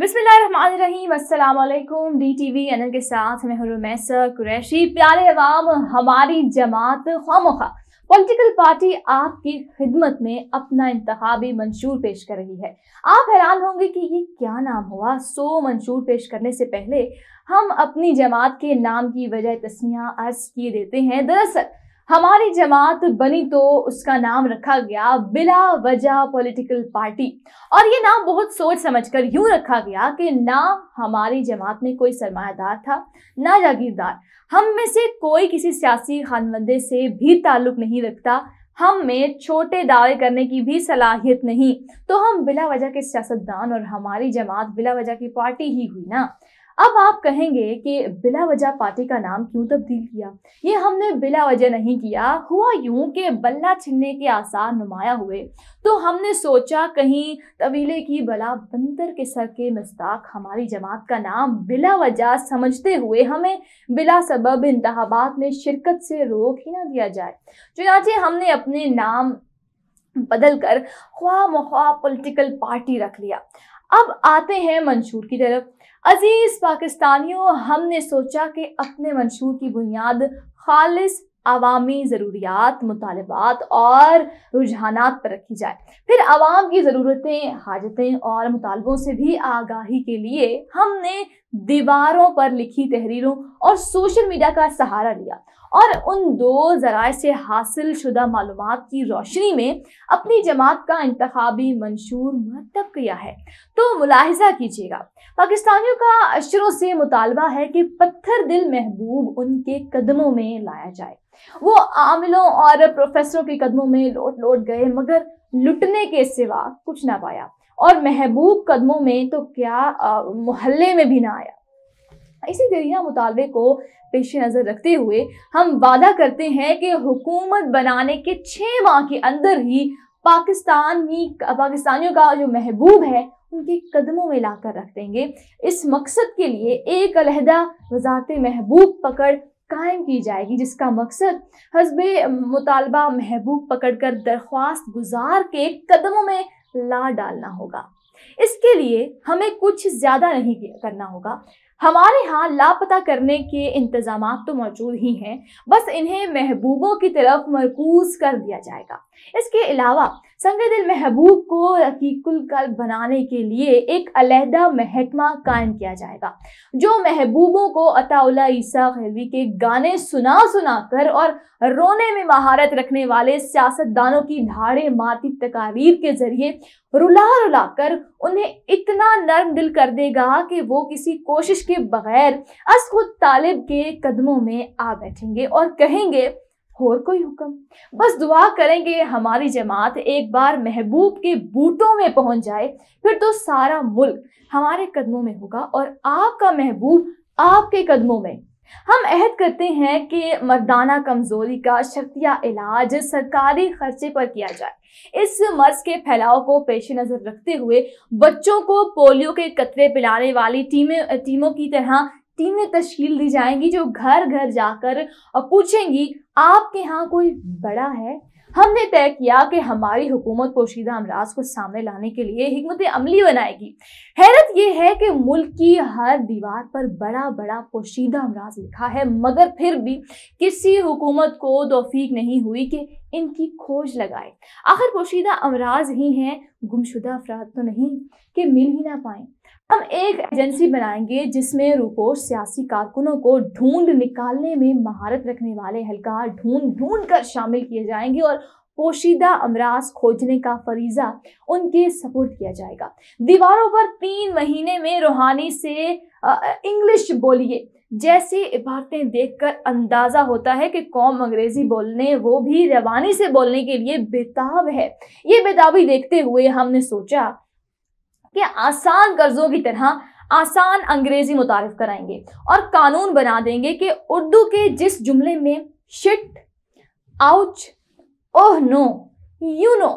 बिस्मिल्लाकुम D T V N के साथ मैं हूँ मैसर कुरैशी प्यारे अवाम हमारी जमात खामोखा पॉलिटिकल पार्टी आपकी खिदमत में अपना इंतबी मंशूर पेश कर रही है आप हैरान होंगे कि ये क्या नाम हुआ सो मंशूर पेश करने से पहले हम अपनी जमात के नाम की वजह तस्मिया अर्ज किए देते हैं दरअसल हमारी जमात बनी तो उसका नाम रखा गया बिला वजह पॉलिटिकल पार्टी और ये नाम बहुत सोच समझकर यूं रखा गया कि ना हमारी जमात में कोई सरमायादार था ना जागीरदार हम में से कोई किसी सियासी खानवंदे से भी ताल्लुक नहीं रखता हम में छोटे दावे करने की भी सलाहियत नहीं तो हम बिला वजह के सियासतदान और हमारी जमात बिला वजह की पार्टी ही हुई ना अब आप कहेंगे कि बिला वजह पार्टी का नाम क्यों तब्दील किया ये हमने बिला वजह नहीं किया हुआ यूं कि बल्ला छिनने के आसार नुमाया हुए तो हमने सोचा कहीं तवीले की बला बंदर के सर के मस्ताक हमारी जमात का नाम बिला वजह समझते हुए हमें बिला सबब इंतहाबाद में शिरकत से रोक ही ना दिया जाए चुनाचे हमने अपने नाम बदल कर ख्वा मख्वा पोलिटिकल पार्टी रख लिया अब आते हैं मंशूर की तरफ अजीज पाकिस्तानियों हमने सोचा कि अपने मंशूर की बुनियाद खालिस आवामी ज़रूरियात मुतालबात और रुझानात पर रखी जाए फिर आवाम की ज़रूरतें हाजतें और मुतालबों से भी आगाही के लिए हमने दीवारों पर लिखी तहरीरों और सोशल मीडिया का सहारा लिया और उन दो जराए से हासिल शुदा मालूम की रोशनी में अपनी जमात का इंतबी मंशूर मरतब किया है तो मुलाहजा कीजिएगा पाकिस्तानियों का अशरों से मुतालबा है कि पत्थर दिल महबूब उनके कदमों में लाया जाए वो आमिलों और प्रोफेसरों के कदमों में लौट लौट गए मगर लुटने के सिवा कुछ ना पाया और महबूब कदमों में तो क्या मोहल्ले में भी ना आया इसी दरिया मुतालबे को पेश नज़र रखते हुए हम वादा करते हैं कि हुकूमत बनाने के छः माह के अंदर ही पाकिस्तानी पाकिस्तानियों का जो महबूब है उनके कदमों में लाकर रख देंगे इस मकसद के लिए एक अलहदा वजारत महबूब पकड़ कायम की जाएगी जिसका मकसद हजब मुतालबा महबूब पकड़ कर दरख्वास्त गुजार के कदमों में ला डालना होगा इसके लिए हमें कुछ ज़्यादा नहीं करना होगा हमारे यहाँ लापता करने के इंतजाम तो मौजूद ही हैं बस इन्हें महबूबों की तरफ मरकूज कर दिया जाएगा इसके अलावा संग दिल महबूब को रकीकुल कल बनाने के लिए एक अलहदा महकमा कायम किया जाएगा जो महबूबों को अताउल्ला ईसा खेलवी के गाने सुना सुना कर और रोने में महारत रखने वाले सियासतदानों की धाड़े मारती तकारीर के जरिए रुला रुला कर उन्हें इतना नर्म दिल कर देगा कि वो किसी कोशिश के बगैर अस खुद तालिब के कदमों में आ बैठेंगे और कहेंगे और कोई हुक्म बस दुआ करेंगे हमारी जमात एक बार महबूब के बूटों में पहुंच जाए फिर तो सारा मुल्क हमारे कदमों में होगा और आपका महबूब आपके कदमों में हम अहद करते हैं कि मर्दाना कमजोरी का शक्तिया इलाज सरकारी खर्चे पर किया जाए इस मर्ज के फैलाव को पेश नज़र रखते हुए बच्चों को पोलियो के कतरे पिलाने वाली टीमें टीमों की तरह टीमें तश्ल दी जाएंगी जो घर घर जाकर और पूछेंगी आपके यहाँ कोई बड़ा है हमने तय किया कि हमारी हुकूमत पोशीदा अमराज को सामने लाने के लिए हमत अमली बनाएगी हैरत यह है कि मुल्क की हर दीवार पर बड़ा बड़ा पोशीदा अमराज लिखा है मगर फिर भी किसी हुकूमत को तोफीक नहीं हुई कि इनकी खोज लगाए आखिर पोशीदा अमराज ही हैं गुमशुदा अफराद तो नहीं कि मिल ही ना पाएँ हम एक एजेंसी बनाएंगे जिसमें रुकोश सियासी कारकुनों को ढूंढ निकालने में महारत रखने वाले हलकार ढूंढ ढूंढ कर शामिल किए जाएंगे और पोशीदा अमराज खोजने का फरीजा उनके सपोर्ट किया जाएगा दीवारों पर तीन महीने में रूहानी से इंग्लिश बोलिए जैसे इबारतें देखकर अंदाज़ा होता है कि कौम अंग्रेज़ी बोलने वो भी रवानी से बोलने के लिए बेताब है ये बेताबी देखते हुए हमने सोचा कि आसान कर्जों की तरह आसान अंग्रेजी मुतारफ कराएंगे और कानून बना देंगे कि उर्दू के जिस जुमले में shit ouch oh no you know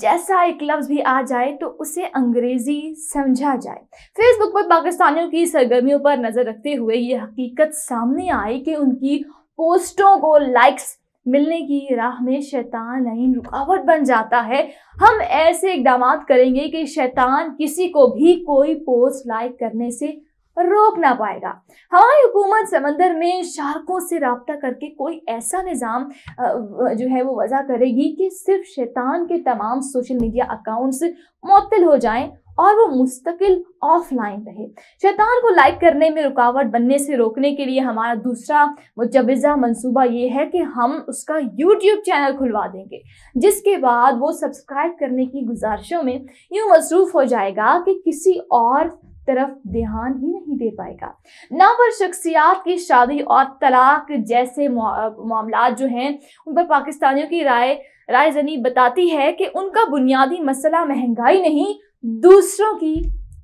जैसा एक लफ्ज भी आ जाए तो उसे अंग्रेजी समझा जाए फेसबुक पर पाकिस्तानियों की सरगर्मियों पर नजर रखते हुए ये हकीकत सामने आई कि उनकी पोस्टों को लाइक्स मिलने की राह में शैतान आइन रुकावट बन जाता है हम ऐसे इकदाम करेंगे कि शैतान किसी को भी कोई पोस्ट लाइक करने से रोक ना पाएगा हमारी हुकूमत समंदर में शार्कों से रबता करके कोई ऐसा निज़ाम जो है वो वजह करेगी कि सिर्फ शैतान के तमाम सोशल मीडिया अकाउंट्स मुतल हो जाएं और वो मुस्तकिल ऑफलाइन रहे शैतान को लाइक करने में रुकावट बनने से रोकने के लिए हमारा दूसरा मुजवजा मंसूबा ये है कि हम उसका यूट्यूब चैनल खुलवा देंगे जिसके बाद वो सब्सक्राइब करने की गुजारिशों में यूँ मसरूफ़ हो जाएगा कि किसी और तरफ ध्यान ही नहीं दे पाएगा नावर शख्सियात की शादी और तलाक जैसे मामला जो हैं उन पर पाकिस्तानियों की राय राय जनी बताती है कि उनका बुनियादी मसला महंगाई नहीं दूसरों की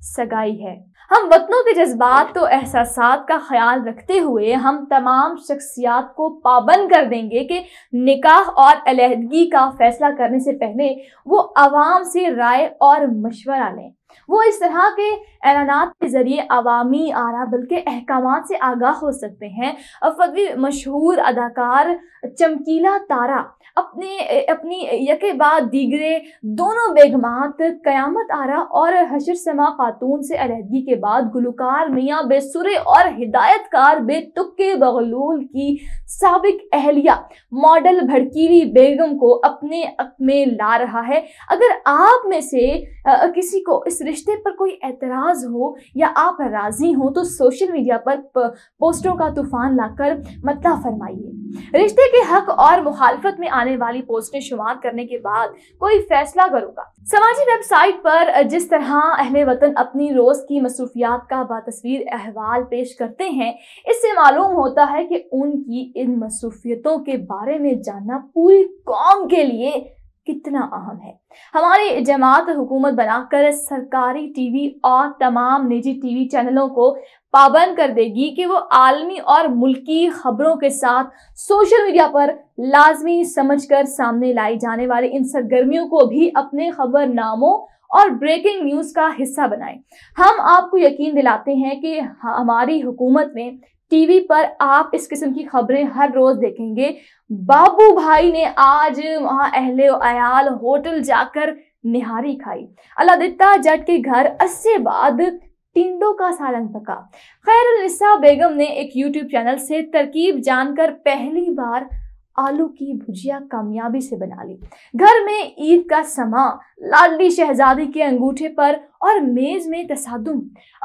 सगाई है हम वतनों के जज्बात तो एहसास का ख्याल रखते हुए हम तमाम शख्सियात को पाबंद कर देंगे कि निकाह और अलहदगी का फैसला करने से पहले वो आवाम से राय और मशवरा लें वो इस तरह के ऐलान के ज़रिए अवामी आरा बल्कि अहकाम से आगाह हो सकते हैं और मशहूर अदाकार चमकीला तारा अपने अपनी यके बाद दीगरे दोनों बेगमात क़यामत आरा और हशर समा खातून से अलहदगी के बाद गुलकार मियाँ बेसुर और हिदायतकार बेतुके बगलूल की सबक अहलिया मॉडल भड़कीली बेगम को अपने अक में ला रहा है अगर आप में से किसी को इस इस रिश्ते पर कोई एतराज़ हो या आप राज़ी हो तो सोशल मीडिया पर पोस्टों का तूफान लाकर मतला फरमाइए रिश्ते के हक और मुखालफत में आने वाली पोस्टें शुमार करने के बाद कोई फैसला करूंगा समाजी वेबसाइट पर जिस तरह अहले वतन अपनी रोज़ की मसरूफियात का बातस्वीर अहवाल पेश करते हैं इससे मालूम होता है कि उनकी इन मसरूफियतों के बारे में जानना पूरी कौम के लिए कितना अहम है हमारी जमात हुकूमत बनाकर सरकारी टीवी और तमाम निजी टीवी चैनलों को पाबंद कर देगी कि वो आलमी और मुल्की खबरों के साथ सोशल मीडिया पर लाजमी समझकर सामने लाई जाने वाली इन सरगर्मियों को भी अपने खबरनामों और ब्रेकिंग न्यूज़ का हिस्सा बनाएं हम आपको यकीन दिलाते हैं कि हमारी हुकूमत में टीवी पर आप इस किस्म की खबरें हर रोज देखेंगे बाबू भाई ने आज वहां अहले अयाल होटल जाकर निहारी खाई अलादित्ता जट के घर अस्से बाद टिंडो का सालन पका खैर बेगम ने एक यूट्यूब चैनल से तरकीब जानकर पहली बार आलू की भुजिया कामयाबी से बना ली घर में ईद का समा लाडली शहजादी के अंगूठे पर और मेज में तसादुम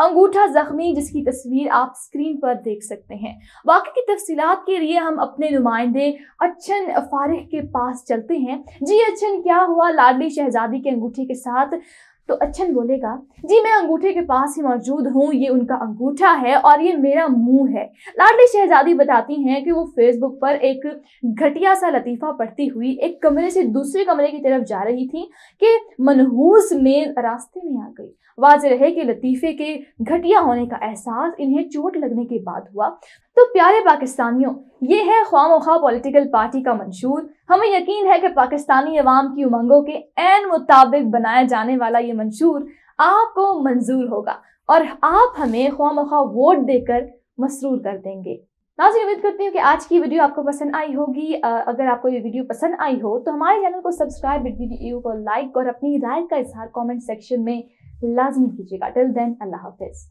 अंगूठा जख्मी जिसकी तस्वीर आप स्क्रीन पर देख सकते हैं वाकई की तफसीत के लिए हम अपने नुमाइंदे अच्छन फारिख के पास चलते हैं जी अच्छन क्या हुआ लाडली शहजादी के अंगूठे के साथ तो अच्छन बोलेगा जी मैं अंगूठे के पास ही मौजूद हूँ ये उनका अंगूठा है और ये मेरा मुंह है लाडली शहजादी बताती हैं कि वो फेसबुक पर एक घटिया सा लतीफ़ा पढ़ती हुई एक कमरे से दूसरे कमरे की तरफ जा रही थी कि मनहूस मेल रास्ते में आ गई वाज रहे कि लतीफ़े के घटिया होने का एहसास इन्हें चोट लगने के बाद हुआ तो प्यारे पाकिस्तानियों ये है ख्वा खा पॉलिटिकल पार्टी का मंशूर हमें यकीन है कि पाकिस्तानी अवाम की उमंगों के एन मुताबिक बनाया जाने वाला ये मंशूर आपको मंजूर होगा और आप हमें ख्वा वोट देकर मसरूर कर देंगे नाजी उम्मीद करती हूँ कि आज की वीडियो आपको पसंद आई होगी अगर आपको ये वीडियो पसंद आई हो तो हमारे चैनल को सब्सक्राइब वीडियो को लाइक और अपनी राय का इजहार कॉमेंट सेक्शन में लाजमी कीजिएगा टिल देन अल्लाह हाफिज़